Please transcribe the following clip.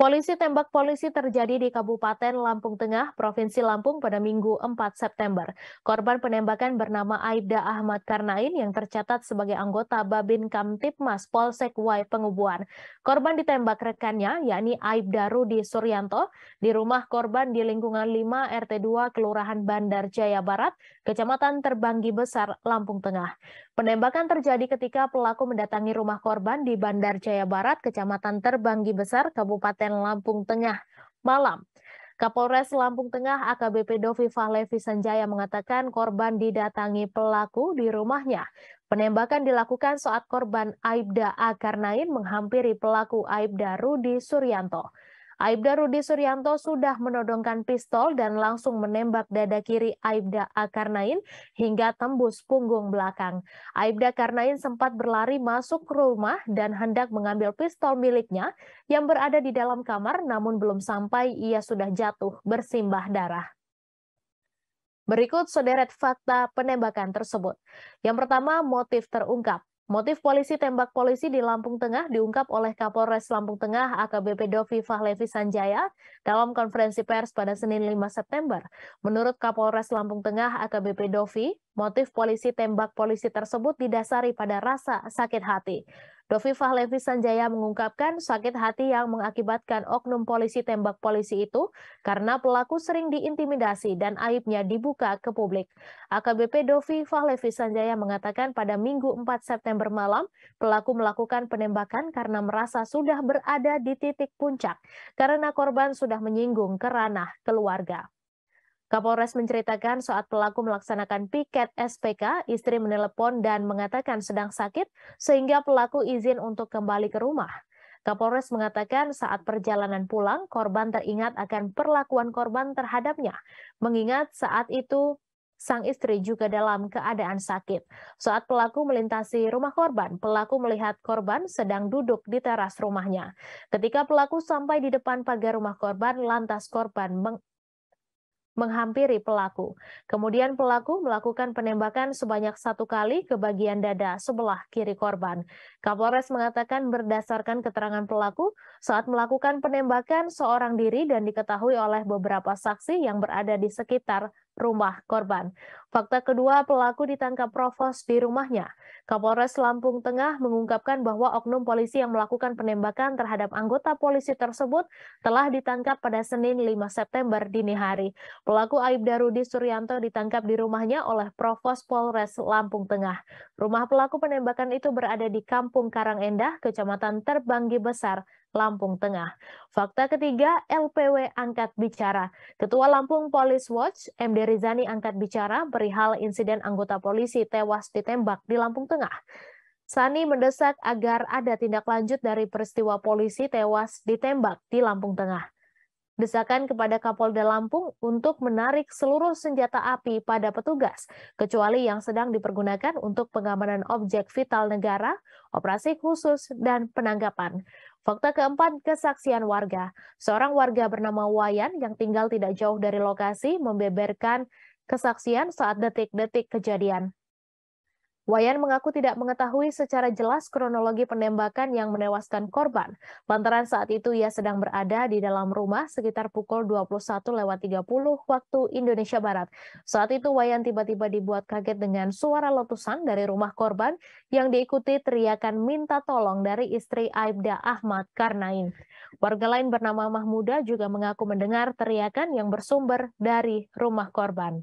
Polisi tembak polisi terjadi di Kabupaten Lampung Tengah, Provinsi Lampung pada Minggu 4 September. Korban penembakan bernama Aibda Ahmad Karnain yang tercatat sebagai anggota Babin Kamtipmas Polsek Wai Pengubuan. Korban ditembak rekannya, yakni Aibda Rudi Suryanto, di rumah korban di lingkungan 5 RT 2 Kelurahan Bandar Jaya Barat, Kecamatan Terbanggi Besar, Lampung Tengah. Penembakan terjadi ketika pelaku mendatangi rumah korban di Bandar Jaya Barat, Kecamatan Terbanggi Besar, Kabupaten Lampung Tengah, malam. Kapolres Lampung Tengah AKBP Dovi Fahlevi Sanjaya mengatakan korban didatangi pelaku di rumahnya. Penembakan dilakukan saat korban Aibda Akarnain menghampiri pelaku Aibda Rudi Suryanto. Aibda Rudi Suryanto sudah menodongkan pistol dan langsung menembak dada kiri Aibda Akarnain hingga tembus punggung belakang. Aibda Akarnain sempat berlari masuk ke rumah dan hendak mengambil pistol miliknya yang berada di dalam kamar namun belum sampai ia sudah jatuh bersimbah darah. Berikut sederet fakta penembakan tersebut. Yang pertama, motif terungkap. Motif polisi tembak polisi di Lampung Tengah diungkap oleh Kapolres Lampung Tengah AKBP Dovi Fahlevi Sanjaya dalam konferensi pers pada Senin 5 September. Menurut Kapolres Lampung Tengah AKBP Dovi, motif polisi tembak polisi tersebut didasari pada rasa sakit hati. Dovifah Levi Sanjaya mengungkapkan sakit hati yang mengakibatkan oknum polisi tembak polisi itu karena pelaku sering diintimidasi dan aibnya dibuka ke publik. AKBP Dovifah Levi Sanjaya mengatakan pada Minggu 4 September malam, pelaku melakukan penembakan karena merasa sudah berada di titik puncak karena korban sudah menyinggung ke ranah keluarga. Kapolres menceritakan saat pelaku melaksanakan piket SPK, istri menelepon dan mengatakan sedang sakit sehingga pelaku izin untuk kembali ke rumah. Kapolres mengatakan saat perjalanan pulang, korban teringat akan perlakuan korban terhadapnya, mengingat saat itu sang istri juga dalam keadaan sakit. Saat pelaku melintasi rumah korban, pelaku melihat korban sedang duduk di teras rumahnya. Ketika pelaku sampai di depan pagar rumah korban, lantas korban menghampiri pelaku. Kemudian pelaku melakukan penembakan sebanyak satu kali ke bagian dada sebelah kiri korban. Kapolres mengatakan berdasarkan keterangan pelaku, saat melakukan penembakan seorang diri dan diketahui oleh beberapa saksi yang berada di sekitar rumah korban. Fakta kedua, pelaku ditangkap provos di rumahnya. Kapolres Lampung Tengah mengungkapkan bahwa oknum polisi yang melakukan penembakan terhadap anggota polisi tersebut telah ditangkap pada Senin 5 September dini hari. Pelaku Aib Darudi Suryanto ditangkap di rumahnya oleh Provos Polres Lampung Tengah. Rumah pelaku penembakan itu berada di Kampung Karangendah, Kecamatan Terbanggi Besar, Lampung Tengah. Fakta ketiga, LPW angkat bicara. Ketua Lampung Police Watch, MD Rizani angkat bicara perihal insiden anggota polisi tewas ditembak di Lampung Tengah. Sani mendesak agar ada tindak lanjut dari peristiwa polisi tewas ditembak di Lampung Tengah desakan kepada Kapolda Lampung untuk menarik seluruh senjata api pada petugas, kecuali yang sedang dipergunakan untuk pengamanan objek vital negara, operasi khusus, dan penanggapan. Fakta keempat, kesaksian warga. Seorang warga bernama Wayan yang tinggal tidak jauh dari lokasi membeberkan kesaksian saat detik-detik kejadian. Wayan mengaku tidak mengetahui secara jelas kronologi penembakan yang menewaskan korban. Lantaran saat itu ia sedang berada di dalam rumah sekitar pukul 21.30 waktu Indonesia Barat. Saat itu Wayan tiba-tiba dibuat kaget dengan suara letusan dari rumah korban yang diikuti teriakan minta tolong dari istri Aibda Ahmad Karnain. Warga lain bernama Mahmuda juga mengaku mendengar teriakan yang bersumber dari rumah korban.